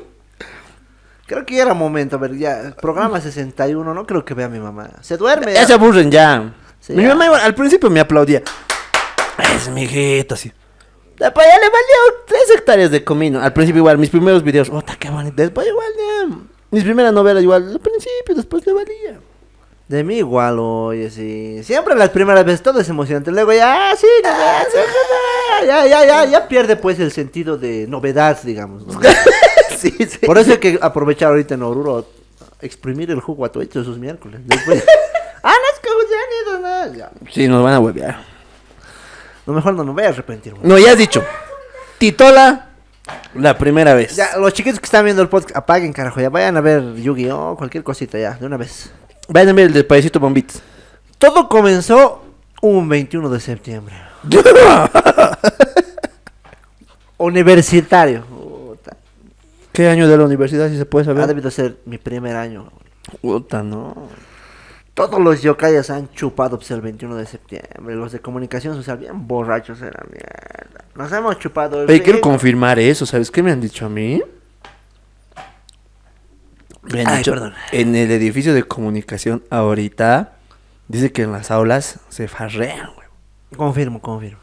Creo que ya era momento, a ver, ya. Programa 61, no creo que vea a mi mamá. Se duerme. Ya, se aburren, ya. mi mamá al principio me aplaudía. Es mi así. Después ya le valió 3 hectáreas de comino. Al principio igual, mis primeros videos, ¡ota qué bonito! Después igual, Mis primeras novelas igual, al principio, después le valía. De mí igual, oye, sí. Siempre las primeras veces todo es emocionante. Luego ya, ah, sí, ya, ya, ya, ya pierde pues el sentido de novedad, digamos. sí, sí. Por eso hay que aprovechar ahorita en Oruro, exprimir el jugo a tu hecho esos miércoles. Después, ah, no, es que ya, Sí, nos van a huevear. Lo mejor no me voy a arrepentir. No, ya has dicho. Titola, la primera vez. Ya, los chiquitos que están viendo el podcast, apaguen, carajo. Ya vayan a ver Yu-Gi-Oh, cualquier cosita ya, de una vez. Vayan a ver el del bombito Todo comenzó un 21 de septiembre. Universitario. ¿Qué año de la universidad, si se puede saber? Ha debido ser mi primer año. Puta, no. Todos los yokayas han chupado pues, el 21 de septiembre. Los de comunicación social, bien borrachos eran. Nos hemos chupado. El Pero quiero confirmar eso, ¿sabes qué me han dicho a mí? En el edificio de comunicación ahorita dice que en las aulas se farrean, güey. Confirmo, confirmo.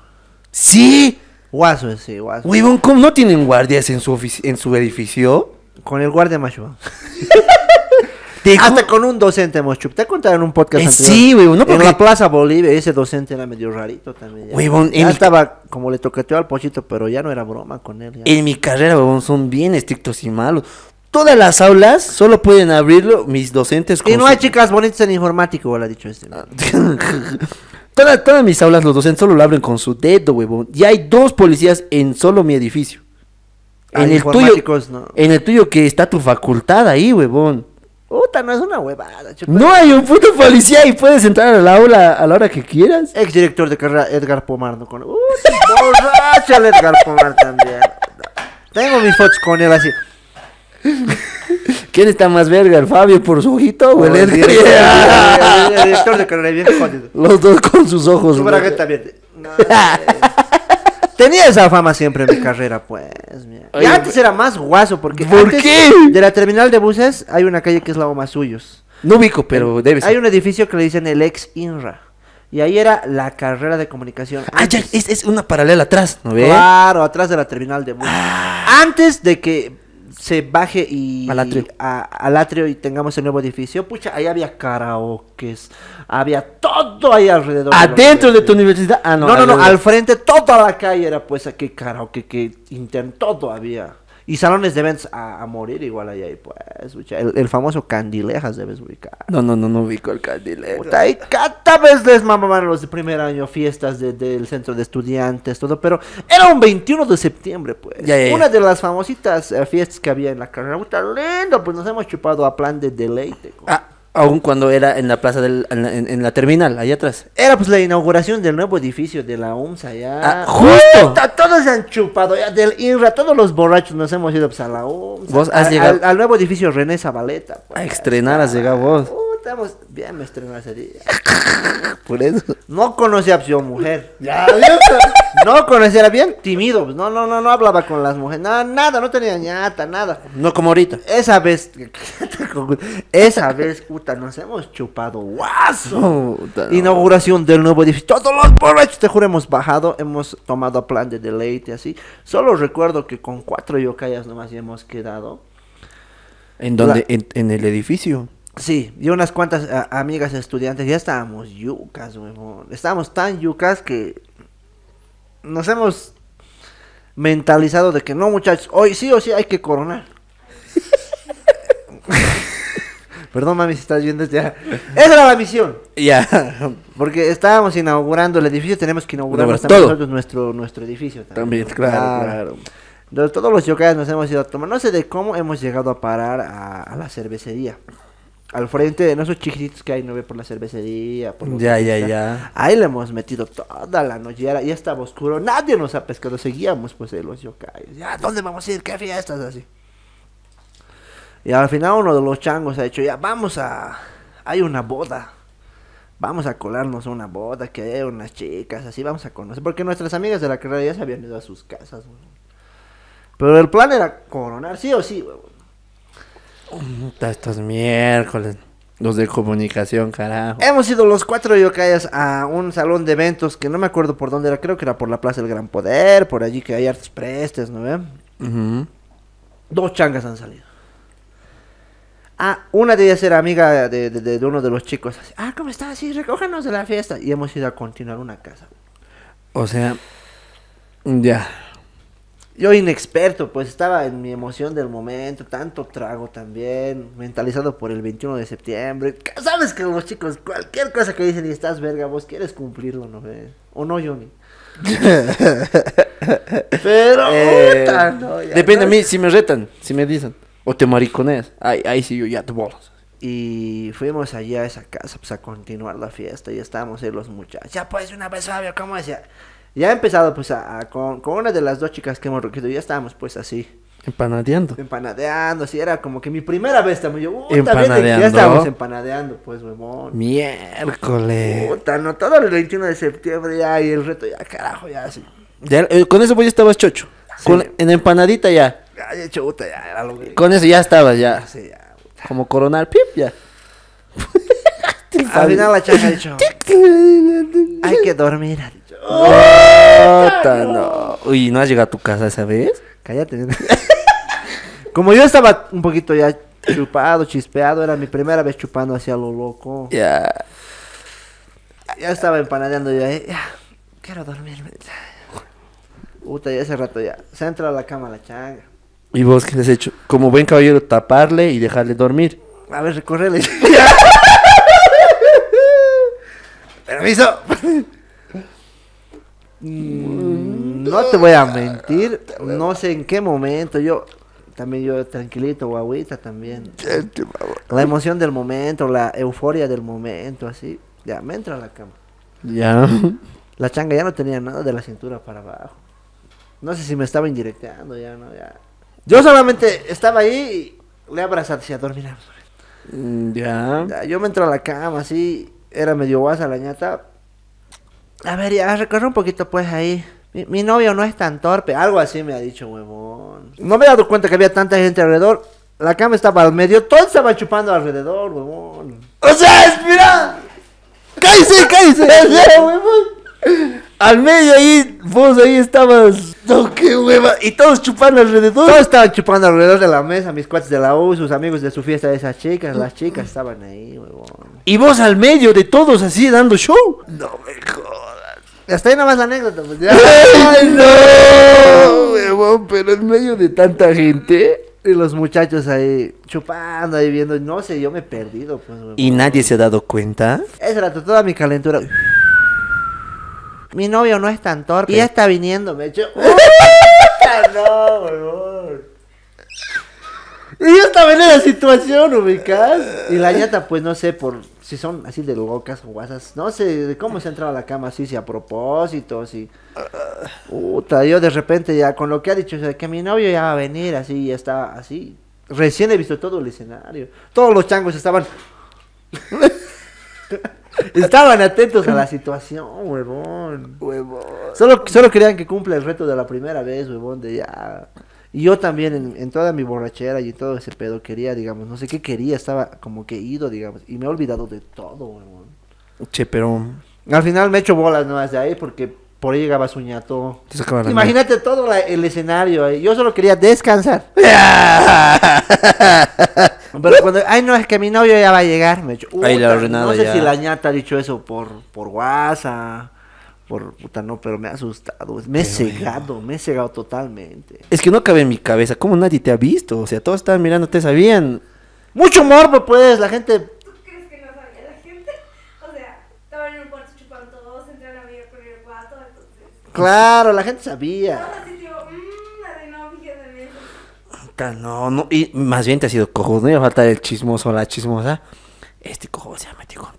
¡Sí! Guaso ese, guaso. cómo no tienen guardias en su, en su edificio? Con el guardia mayor Hasta con un docente hemos Te contaron un podcast eh, Sí, güey, En la Plaza Bolivia ese docente era medio rarito también. Ya, ya estaba como le toqueteó al pochito, pero ya no era broma con él. En mi carrera, weón, son bien estrictos y malos todas las aulas solo pueden abrirlo mis docentes. Y no hay chicas bonitas en informático, lo ha dicho este. Ah, todas, todas mis aulas, los docentes solo lo abren con su dedo, huevón. Y hay dos policías en solo mi edificio. Ah, en el, tuyo, en el tuyo que está tu facultad ahí, huevón. Puta, no es una huevada. No hay un puto policía y puedes entrar al aula a la hora que quieras. Ex director de carrera Edgar Pomar, no con... borracho el Edgar Pomar también. Tengo mis fotos con él así. ¿Quién está más verga? ¿El Fabio por su ojito o el, Edgar? El, director de carrera, Los dos con sus ojos. también. Pues. Tenía esa fama siempre en mi carrera, pues. y antes era más guaso, porque. De la terminal de buses hay una calle que es la Oma Suyos. No ubico, pero debe ser. Hay un edificio que le dicen el ex INRA. Y ahí era la carrera de comunicación. Ah, ya, es, una paralela atrás, ¿no ves? Claro, atrás de la terminal de buses. Ah. Antes de que se baje y al atrio. y tengamos el nuevo edificio. Pucha, ahí había karaokes, había todo ahí alrededor. Adentro de, tu universidad. Ah, no, no, no, al frente toda la calle era pues aquí karaoke, que intentó, todo había. Y salones de a, morir igual ahí, pues, el, famoso Candilejas debes ubicar. No, no, no, no ubico el Candilejas. Puta, ahí cada vez les los de primer año, fiestas del centro de estudiantes, todo. Pero era un 21 de septiembre, pues. Una de las famositas eh, fiestas que había en la carrera. Puta, lindo, pues nos hemos chupado a plan de deleite. Aún cuando era en la plaza del, en, la, terminal, allá atrás. Era pues la inauguración del nuevo edificio de la UMSA, ya. Ah, ¡Justo! Todos se han chupado, ya del INRA, todos los borrachos nos hemos ido pues, a la UMSA. ¿Vos has llegado? Al, nuevo edificio René Zabaleta. Pues. a estrenar has llegado vos. estamos, bien me estrenó ese Por eso. No conocí a su mujer. Ya, no era bien tímido. No, no, no, no hablaba con las mujeres. Nada, nada, no tenía ñata, nada. No como ahorita. Esa vez, esa vez, puta, nos hemos chupado guaso. Inauguración del nuevo edificio. Todos los borrachos, te juro, hemos bajado, hemos tomado plan de deleite, así. Solo recuerdo que con cuatro yokayas nomás ya hemos quedado. ¿En dónde? en, el edificio. Sí, y unas cuantas ah, amigas estudiantes, ya estábamos yucas, huevón. Estábamos tan yucas que nos hemos mentalizado de que no, muchachos, hoy sí o sí hay que coronar. Perdón, mami, si estás viendo ya. Esa era la misión. Ya. Porque estábamos inaugurando el edificio, tenemos que inaugurar nosotros nuestro, nuestro edificio. También, claro, claro. Todos los yokaies nos hemos ido a tomar. No sé de cómo hemos llegado a parar a la cervecería al frente de esos chiquititos que hay, no ve por la cervecería, por Ya, ya, ya. Ahí le hemos metido toda la noche, ya, ya, estaba oscuro, nadie nos ha pescado, seguíamos pues el los yokais. Ya, ¿dónde vamos a ir? ¿Qué fiestas así? Y al final uno de los changos ha dicho, ya, vamos a... Hay una boda. Vamos a colarnos a una boda, que hay unas chicas, así vamos a conocer. Porque nuestras amigas de la carrera ya se habían ido a sus casas, Pero el plan era coronar, sí o sí, weón. Estos miércoles. Los de comunicación, carajo. Hemos ido los cuatro yo yokayas a un salón de eventos que no me acuerdo por dónde era. Creo que era por la Plaza del Gran Poder, por allí que hay artes prestes, ¿no ve? Dos changas han salido. Ah, una de ellas era amiga de, uno de los chicos. ah, ¿cómo estás? Sí, recójanos de la fiesta. Y hemos ido a continuar una casa. O sea, ya yo inexperto, pues estaba en mi emoción del momento, tanto trago también, mentalizado por el 21 de septiembre. Sabes que los chicos, cualquier cosa que dicen y estás verga, vos quieres cumplirlo, ¿no? ves? ¿O no, Johnny? Pero, eh, Depende a mí, si me retan, si me dicen, o te maricones, ahí, ahí sí yo ya te bolas. Y fuimos allá a esa casa, pues a continuar la fiesta, y estábamos ahí los muchachos. Ya pues, una vez, Fabio, ¿cómo decía? Ya he empezado pues a, con, con, una de las dos chicas que hemos recogido, ya estábamos pues así. Empanadeando. Empanadeando, así era como que mi primera vez también. Yo, empanadeando. ya estábamos empanadeando, pues, huevón. Miércoles. Puta, no, todo el 21 de septiembre ya y el reto ya, carajo, ya así. Eh, con eso pues ya estabas chocho. en empanadita ya. Ya, ya chuta, ya era lo que... Con eso ya estabas, ya. Sí, ya. Como coronar, pip, ya. Al final la ha dicho. Hay que dormir no. Uy, ¿no has llegado a tu casa esa vez? Cállate. Como yo estaba un poquito ya chupado, chispeado, era mi primera vez chupando hacia lo loco. Ya. Ya estaba empanadeando yo ahí. Eh, ya, quiero dormirme. Puta, ya hace rato ya. Se ha entrado a la cama la changa. ¿Y vos qué has hecho? Como buen caballero, taparle y dejarle dormir. A ver, recorrele. Permiso. Mm, no te voy a mentir, no sé en qué momento. Yo también yo tranquilito, guaguita también. La emoción del momento, la euforia del momento, así. Ya, me entra a la cama. Ya. La changa ya no tenía nada de la cintura para abajo. No sé si me estaba indirectando ya no, ya. Yo solamente estaba ahí y le abrazaba y a dormir. Mm, ya. Yo me entro a la cama, así. Era medio guasa la ñata a ver, ya recorre un poquito pues ahí. Mi, novio no es tan torpe. Algo así me ha dicho, huevón. No me he dado cuenta que había tanta gente alrededor. La cama estaba al medio, Todos estaban chupando alrededor, huevón. O sea, espera. Cállese, cállese. huevón. Al medio ahí, vos ahí estabas. No, qué hueva. Y todos chupando alrededor. Todos estaban chupando alrededor de la mesa. Mis cuates de la U, sus amigos de su fiesta de esas chicas. Las chicas estaban ahí, huevón. Y vos al medio de todos así dando show. No me hasta ahí nomás la anécdota, pues ya. ¡Ay, no! Huevón, pero en medio de tanta gente. Y los muchachos ahí chupando, ahí viendo. No sé, yo me he perdido, pues. ¿Y nadie se ha dado cuenta? Esa era toda mi calentura. mi novio no es tan torpe. Y ya está viniendo, me echó. no, huevón! Y yo estaba en la situación, ubicás. Y la ñata, pues no sé, por si son así de locas o guasas, no sé de cómo se ha entrado a la cama así, si a propósito, si... Puta, yo de repente ya con lo que ha dicho, que mi novio ya va a venir, así, ya está, así. Recién he visto todo el escenario. Todos los changos estaban. estaban atentos a la situación, huevón. Huevón. Solo, solo querían que cumpla el reto de la primera vez, huevón, de ya. Y yo también en, toda mi borrachera y todo ese pedo quería, digamos, no sé qué quería, estaba como que ido, digamos, y me he olvidado de todo, weón. Che, pero... Al final me he hecho bolas nuevas de ahí porque por ahí llegaba Suñato. Imagínate todo el escenario. ahí, Yo solo quería descansar. Pero cuando, ay no, es que mi novio ya va a llegar. Me he hecho, la no, sé si la ñata ha dicho eso por, por WhatsApp por puta no, pero me ha asustado, me he cegado, me he cegado totalmente. Es que no cabe en mi cabeza, ¿cómo nadie te ha visto? O sea, todos estaban mirándote, sabían. Mucho morbo, pues, pues, la gente ¿Tú crees que no la gente? O sea, en el Claro, la gente sabía. Mm, no, no, y más bien te ha sido cojo, no iba a faltar el chismoso la chismosa. Este cojo se ha metido con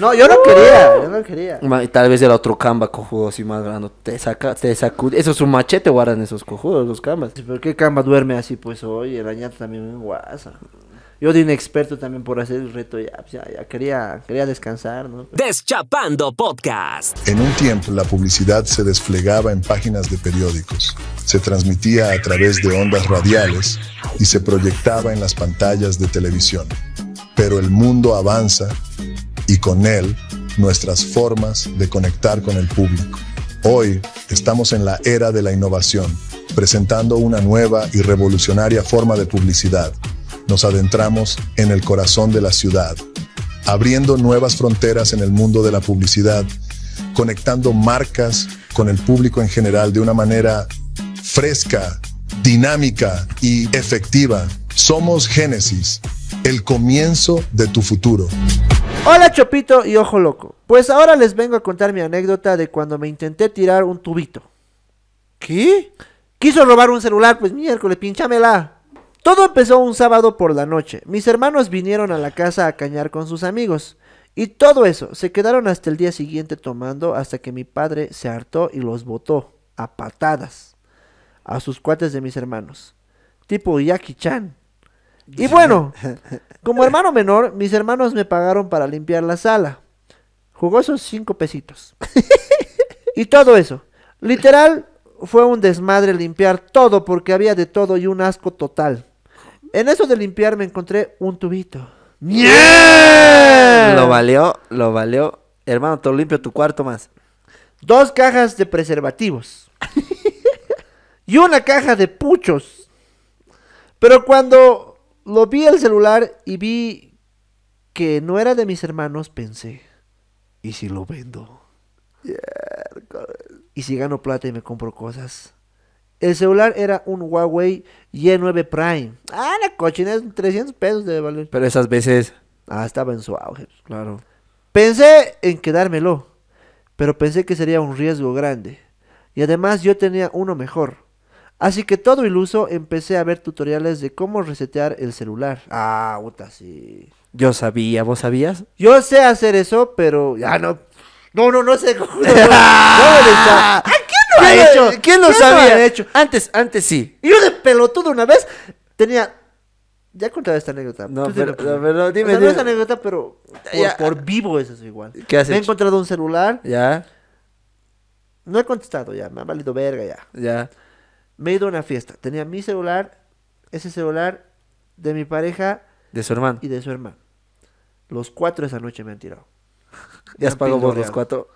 no, yo no quería, yo no quería. Y tal vez era otro camba cojudo así más grande. Te saca, te sacude. Eso es un machete, guardan esos cojudos, los cambas. ¿Pero qué camba duerme así? Pues hoy, el añato también en guasa. Yo de inexperto también por hacer el reto, ya, pues, ya, ya, quería, quería descansar, ¿no? Deschapando Podcast. En un tiempo la publicidad se desplegaba en páginas de periódicos, se transmitía a través de ondas radiales y se proyectaba en las pantallas de televisión. Pero el mundo avanza y con él nuestras formas de conectar con el público. Hoy estamos en la era de la innovación, presentando una nueva y revolucionaria forma de publicidad. Nos adentramos en el corazón de la ciudad, abriendo nuevas fronteras en el mundo de la publicidad, conectando marcas con el público en general de una manera fresca, dinámica y efectiva. Somos Génesis, el comienzo de tu futuro. Hola Chopito y Ojo Loco. Pues ahora les vengo a contar mi anécdota de cuando me intenté tirar un tubito. ¿Qué? Quiso robar un celular, pues miércoles, pinchámela. Todo empezó un sábado por la noche. Mis hermanos vinieron a la casa a cañar con sus amigos. Y todo eso, se quedaron hasta el día siguiente tomando hasta que mi padre se hartó y los botó a patadas a sus cuates de mis hermanos. Tipo Jackie Chan. Y bueno, como hermano menor, mis hermanos me pagaron para limpiar la sala. Jugó esos cinco pesitos. y todo eso. Literal, fue un desmadre limpiar todo porque había de todo y un asco total. En eso de limpiar me encontré un tubito. ¡Yeah! Lo valió, lo valió. Hermano, te limpio tu cuarto más. Dos cajas de preservativos. y una caja de puchos. Pero cuando lo vi el celular y vi que no era de mis hermanos, pensé. ¿Y si lo vendo? ¿Y si gano plata y me compro cosas? El celular era un Huawei Y9 Prime. Ah, la cochina es 300 pesos de valor. Pero esas veces. Ah, estaba en su auge, claro. Pensé en quedármelo, pero pensé que sería un riesgo grande. Y además yo tenía uno mejor. Así que todo iluso empecé a ver tutoriales de cómo resetear el celular. Ah, puta, sí. Yo sabía, ¿vos sabías? Yo sé hacer eso, pero ya no. No, no, no sé. No, no, ah, quién lo ha hecho? ¿Quién lo sabía? hecho? Antes, antes sí. Yo de pelotudo una vez tenía ya he contado esta anécdota. No, pero, pero, dime, No es anécdota, pero por, ya. por vivo eso es igual. ¿Qué has Me he encontrado un celular. Ya. No he contestado ya, me ha valido verga ya. Ya me he ido a una fiesta. Tenía mi celular, ese celular de mi pareja. De su hermano. Y de su hermano. Los cuatro esa noche me han tirado. ¿Ya has pagado vos los cuatro?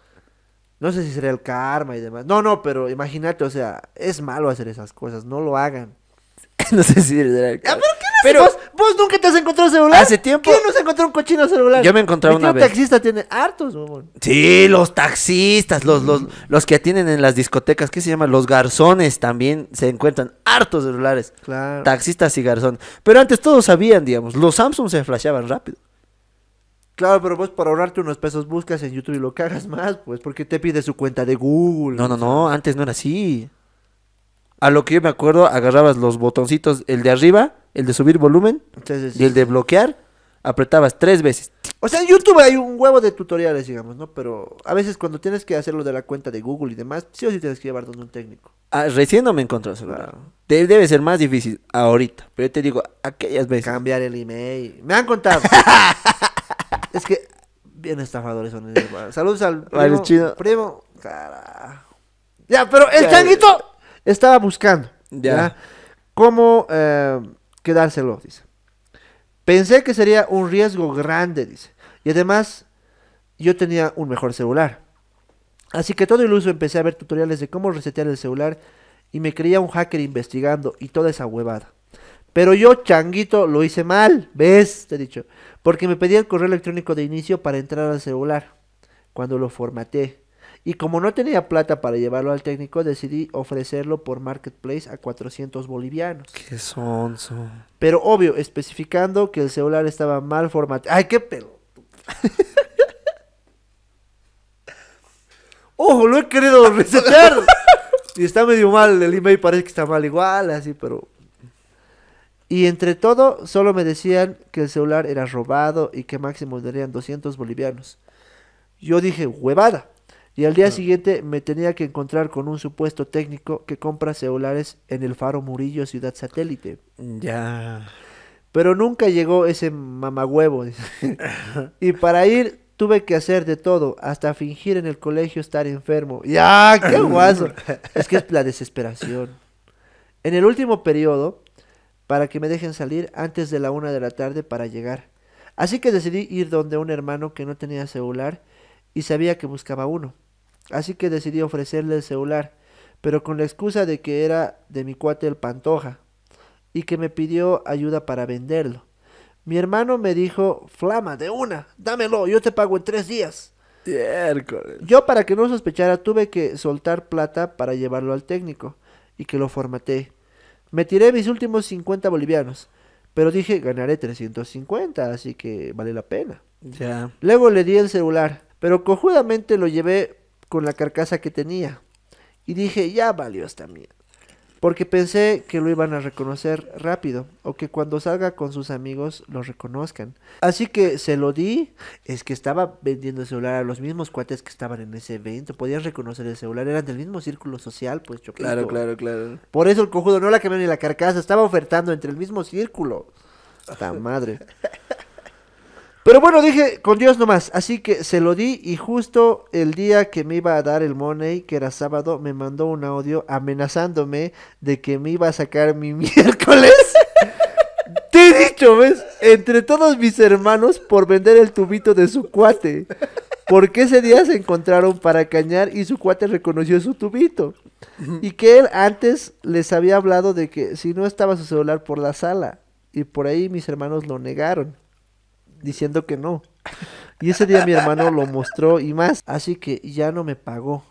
No sé si será el karma y demás. No, no, pero imagínate, o sea, es malo hacer esas cosas. No lo hagan. no sé si será el karma. Pero ¿Vos, nunca te has encontrado celular. Hace tiempo. ¿Quién no se encontró un cochino celular? Yo me encontré un una vez. taxista tiene hartos, Sí, los taxistas, los, los, que tienen en las discotecas, ¿qué se llama? Los garzones también se encuentran hartos celulares. Claro. Taxistas y garzón Pero antes todos sabían, digamos, los Samsung se flasheaban rápido. Claro, pero vos para ahorrarte unos pesos buscas en YouTube y lo que hagas más, pues, porque te pide su cuenta de Google. No, no, no, antes no era así a lo que yo me acuerdo, agarrabas los botoncitos, el de arriba, el de subir volumen y el de bloquear, apretabas tres veces. O sea, en YouTube hay un huevo de tutoriales, digamos, ¿no? Pero a veces cuando tienes que hacerlo de la cuenta de Google y demás, sí o sí tienes que llevar donde un técnico. Ah, recién no me encontré Claro. debe ser más difícil ahorita, pero yo te digo, aquellas veces. Cambiar el email. Me han contado. es que bien estafadores son. Saludos al primo. primo. Carajo. Ya, pero el changuito estaba buscando. ¿Cómo eh, quedárselo? Dice. Pensé que sería un riesgo grande, dice. Y además, yo tenía un mejor celular. Así que todo iluso empecé a ver tutoriales de cómo resetear el celular y me creía un hacker investigando y toda esa huevada. Pero yo, changuito, lo hice mal, ¿ves? Te he dicho. Porque me pedía el correo electrónico de inicio para entrar al celular. Cuando lo formateé, y como no tenía plata para llevarlo al técnico, decidí ofrecerlo por Marketplace a 400 bolivianos. Qué sonso. Pero obvio, especificando que el celular estaba mal formateado. ¡Ay, qué pelo! ¡Ojo, lo he querido resetear! y está medio mal, el email parece que está mal igual, así, pero... Y entre todo, solo me decían que el celular era robado y que máximo darían 200 bolivianos. Yo dije, huevada y al día ah. siguiente me tenía que encontrar con un supuesto técnico que compra celulares en el Faro Murillo Ciudad Satélite. Mm, ya. Pero nunca llegó ese mamagüevo. y para ir tuve que hacer de todo, hasta fingir en el colegio estar enfermo. Ya, ¡ah, qué guaso. es que es la desesperación. En el último periodo, para que me dejen salir antes de la una de la tarde para llegar. Así que decidí ir donde un hermano que no tenía celular y sabía que buscaba uno. Así que decidí ofrecerle el celular, pero con la excusa de que era de mi cuate el Pantoja y que me pidió ayuda para venderlo. Mi hermano me dijo, Flama, de una, dámelo, yo te pago en tres días. Yo para que no sospechara tuve que soltar plata para llevarlo al técnico y que lo formateé. Me tiré mis últimos 50 bolivianos, pero dije ganaré 350, así que vale la pena. Ya. Luego le di el celular pero cojudamente lo llevé con la carcasa que tenía. Y dije, ya valió esta mierda. Porque pensé que lo iban a reconocer rápido, o que cuando salga con sus amigos lo reconozcan. Así que se lo di, es que estaba vendiendo el celular a los mismos cuates que estaban en ese evento, Podían reconocer el celular, eran del mismo círculo social, pues yo Claro, claro, claro. Por eso el cojudo no la cambió ni la carcasa, estaba ofertando entre el mismo círculo. La madre. Pero bueno, dije con Dios nomás, así que se lo di y justo el día que me iba a dar el money, que era sábado, me mandó un audio amenazándome de que me iba a sacar mi miércoles. Te he dicho, ¿ves? Entre todos mis hermanos por vender el tubito de su cuate. Porque ese día se encontraron para cañar y su cuate reconoció su tubito. Y que él antes les había hablado de que si no estaba su celular por la sala. Y por ahí mis hermanos lo negaron diciendo que no. Y ese día mi hermano lo mostró y más, así que ya no me pagó.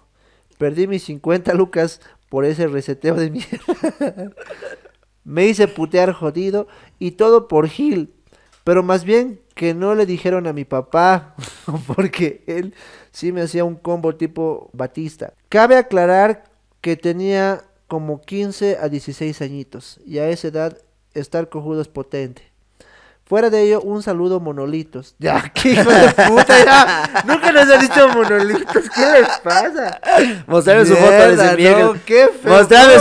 Perdí mis 50 lucas por ese reseteo de mierda. me hice putear jodido y todo por Gil. Pero más bien que no le dijeron a mi papá, porque él sí me hacía un combo tipo Batista. Cabe aclarar que tenía como 15 a 16 añitos y a esa edad estar cojudo es potente. Fuera de ello, un saludo monolitos. Ya, qué hijo de puta, ya. Nunca nos han dicho monolitos. ¿Qué les pasa? Mostrame su foto de ese miércoles. No, qué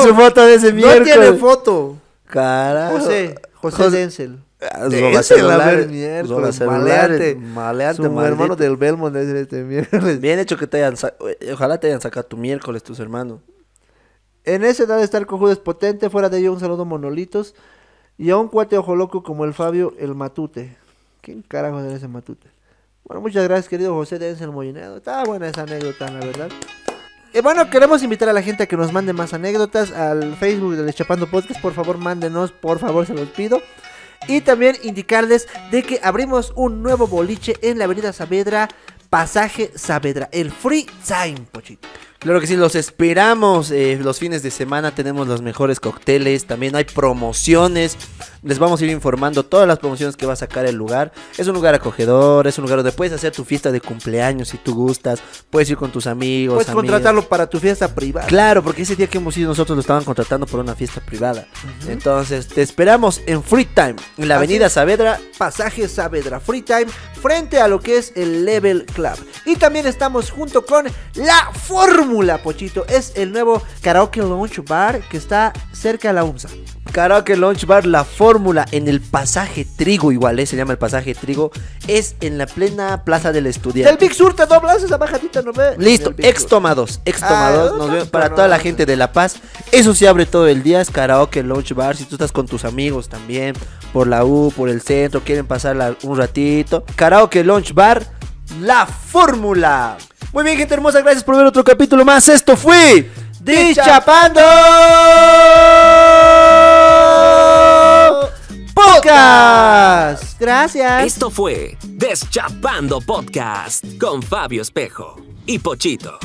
su foto de ese miércoles. No tiene foto. Carajo. José, José, José Denzel. Ah, a ver miércoles, maleante, maleante, su hermano del Belmont este miércoles. Bien hecho que te hayan eh, ojalá te hayan sacado tu miércoles tus hermanos. En esa edad de estar cojudo es potente, fuera de ello un saludo monolitos. Y a un cuate ojo loco como el Fabio, el Matute. ¿Quién carajo era ese Matute? Bueno, muchas gracias, querido José de El Estaba Está buena esa anécdota, la verdad. Y eh, bueno, queremos invitar a la gente a que nos mande más anécdotas al Facebook del Chapando Podcast. Por favor, mándenos, por favor, se los pido. Y también indicarles de que abrimos un nuevo boliche en la Avenida Saavedra, pasaje Saavedra, el Free Time, pochito. Claro que sí, los esperamos. Eh, los fines de semana tenemos los mejores cócteles. También hay promociones. Les vamos a ir informando todas las promociones que va a sacar el lugar. Es un lugar acogedor, es un lugar donde puedes hacer tu fiesta de cumpleaños si tú gustas. Puedes ir con tus amigos. Puedes contratarlo para tu fiesta privada. Claro, porque ese día que hemos ido nosotros lo estaban contratando por una fiesta privada. Entonces, te esperamos en Free Time, en la avenida Saavedra. Pasaje Saavedra, Free Time, frente a lo que es el Level Club. Y también estamos junto con La Forma fórmula, Pochito, es el nuevo Karaoke Launch Bar que está cerca a la UMSA. Karaoke Launch Bar, la fórmula en el pasaje Trigo, igual eh, se llama el pasaje Trigo, es en la plena plaza del estudiante. El Big Sur te doblas esa bajadita, no ve. Listo, ex tomados, ex ah, nos vemos para toda la gente de La Paz. Eso se abre todo el día, es Karaoke Launch Bar. Si tú estás con tus amigos también, por la U, por el centro, quieren pasar un ratito. Karaoke Launch Bar la fórmula. Muy bien, gente hermosa, gracias por ver otro capítulo más. Esto fue ¡Deschapando Podcast. Gracias. Esto fue Deschapando Podcast con Fabio Espejo y Pochito.